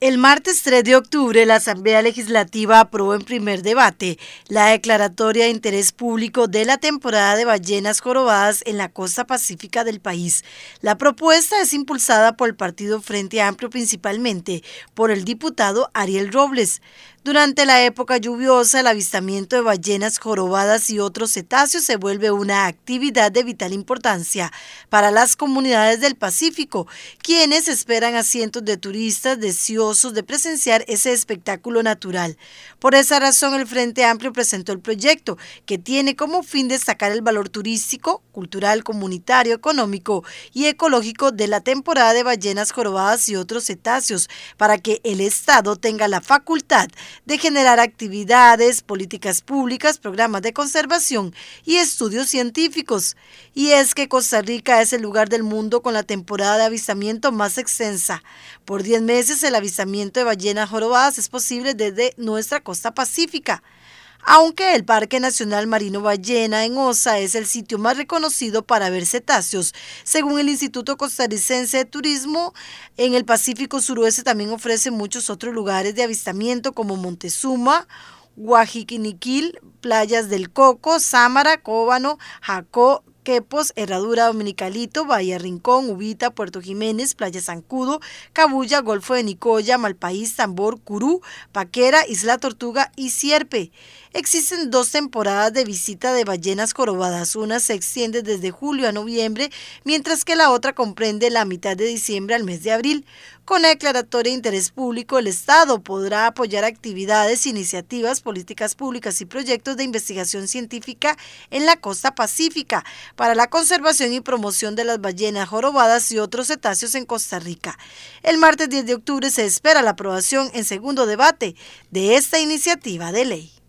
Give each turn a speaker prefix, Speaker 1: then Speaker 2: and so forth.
Speaker 1: El martes 3 de octubre, la Asamblea Legislativa aprobó en primer debate la declaratoria de interés público de la temporada de ballenas jorobadas en la costa pacífica del país. La propuesta es impulsada por el Partido Frente Amplio principalmente por el diputado Ariel Robles. Durante la época lluviosa, el avistamiento de ballenas jorobadas y otros cetáceos se vuelve una actividad de vital importancia para las comunidades del Pacífico, quienes esperan a cientos de turistas deseosos de presenciar ese espectáculo natural. Por esa razón, el Frente Amplio presentó el proyecto, que tiene como fin destacar el valor turístico, cultural, comunitario, económico y ecológico de la temporada de ballenas jorobadas y otros cetáceos, para que el Estado tenga la facultad de generar actividades, políticas públicas, programas de conservación y estudios científicos. Y es que Costa Rica es el lugar del mundo con la temporada de avistamiento más extensa. Por 10 meses el avistamiento de ballenas jorobadas es posible desde nuestra costa pacífica. Aunque el Parque Nacional Marino Ballena en Osa es el sitio más reconocido para ver cetáceos, según el Instituto Costarricense de Turismo, en el Pacífico Suroeste también ofrece muchos otros lugares de avistamiento como Montezuma, Guajiquiniquil, Playas del Coco, Sámara, Cóbano, Jacó, Quepos, Herradura, Dominicalito, Bahía Rincón, Ubita, Puerto Jiménez, Playa Zancudo, Cabulla, Golfo de Nicoya, Malpaís, Tambor, Curú, Paquera, Isla Tortuga y Sierpe. Existen dos temporadas de visita de ballenas jorobadas. Una se extiende desde julio a noviembre, mientras que la otra comprende la mitad de diciembre al mes de abril. Con la declaratoria de interés público, el Estado podrá apoyar actividades, iniciativas, políticas públicas y proyectos de investigación científica en la costa pacífica para la conservación y promoción de las ballenas jorobadas y otros cetáceos en Costa Rica. El martes 10 de octubre se espera la aprobación en segundo debate de esta iniciativa de ley.